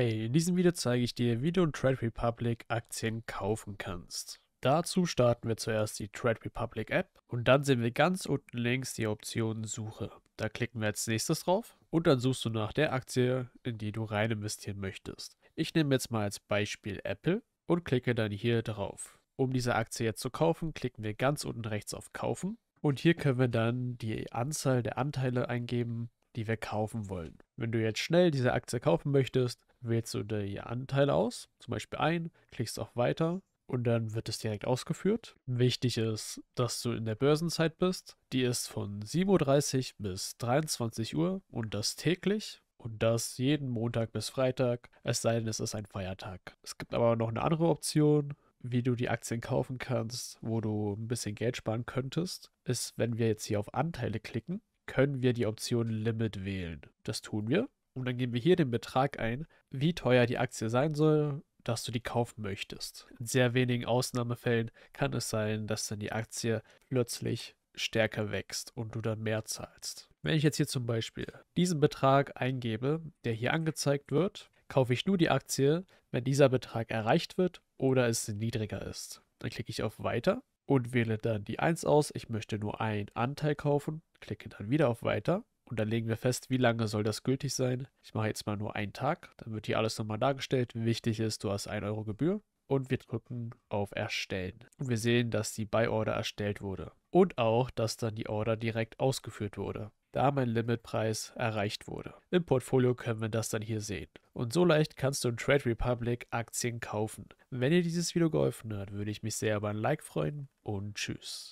Hey, in diesem Video zeige ich dir, wie du in Trade Republic Aktien kaufen kannst. Dazu starten wir zuerst die Trade Republic App und dann sehen wir ganz unten links die Option Suche. Da klicken wir als nächstes drauf und dann suchst du nach der Aktie, in die du rein investieren möchtest. Ich nehme jetzt mal als Beispiel Apple und klicke dann hier drauf. Um diese Aktie jetzt zu kaufen, klicken wir ganz unten rechts auf Kaufen und hier können wir dann die Anzahl der Anteile eingeben, die wir kaufen wollen. Wenn du jetzt schnell diese Aktie kaufen möchtest, wählst du die Anteile aus, zum Beispiel ein, klickst auf Weiter und dann wird es direkt ausgeführt. Wichtig ist, dass du in der Börsenzeit bist. Die ist von 7.30 Uhr bis 23 Uhr und das täglich. Und das jeden Montag bis Freitag, es sei denn, es ist ein Feiertag. Es gibt aber noch eine andere Option, wie du die Aktien kaufen kannst, wo du ein bisschen Geld sparen könntest, ist, wenn wir jetzt hier auf Anteile klicken, können wir die Option Limit wählen. Das tun wir und dann geben wir hier den Betrag ein, wie teuer die Aktie sein soll, dass du die kaufen möchtest. In sehr wenigen Ausnahmefällen kann es sein, dass dann die Aktie plötzlich stärker wächst und du dann mehr zahlst. Wenn ich jetzt hier zum Beispiel diesen Betrag eingebe, der hier angezeigt wird, kaufe ich nur die Aktie, wenn dieser Betrag erreicht wird oder es niedriger ist. Dann klicke ich auf Weiter und wähle dann die 1 aus, ich möchte nur einen Anteil kaufen, klicke dann wieder auf Weiter und dann legen wir fest, wie lange soll das gültig sein. Ich mache jetzt mal nur einen Tag. Dann wird hier alles nochmal dargestellt. Wichtig ist, du hast 1 Euro Gebühr. Und wir drücken auf Erstellen. Und wir sehen, dass die Buy-Order erstellt wurde. Und auch, dass dann die Order direkt ausgeführt wurde da mein Limitpreis erreicht wurde. Im Portfolio können wir das dann hier sehen. Und so leicht kannst du in Trade Republic Aktien kaufen. Wenn dir dieses Video geholfen hat, würde ich mich sehr über ein Like freuen und tschüss.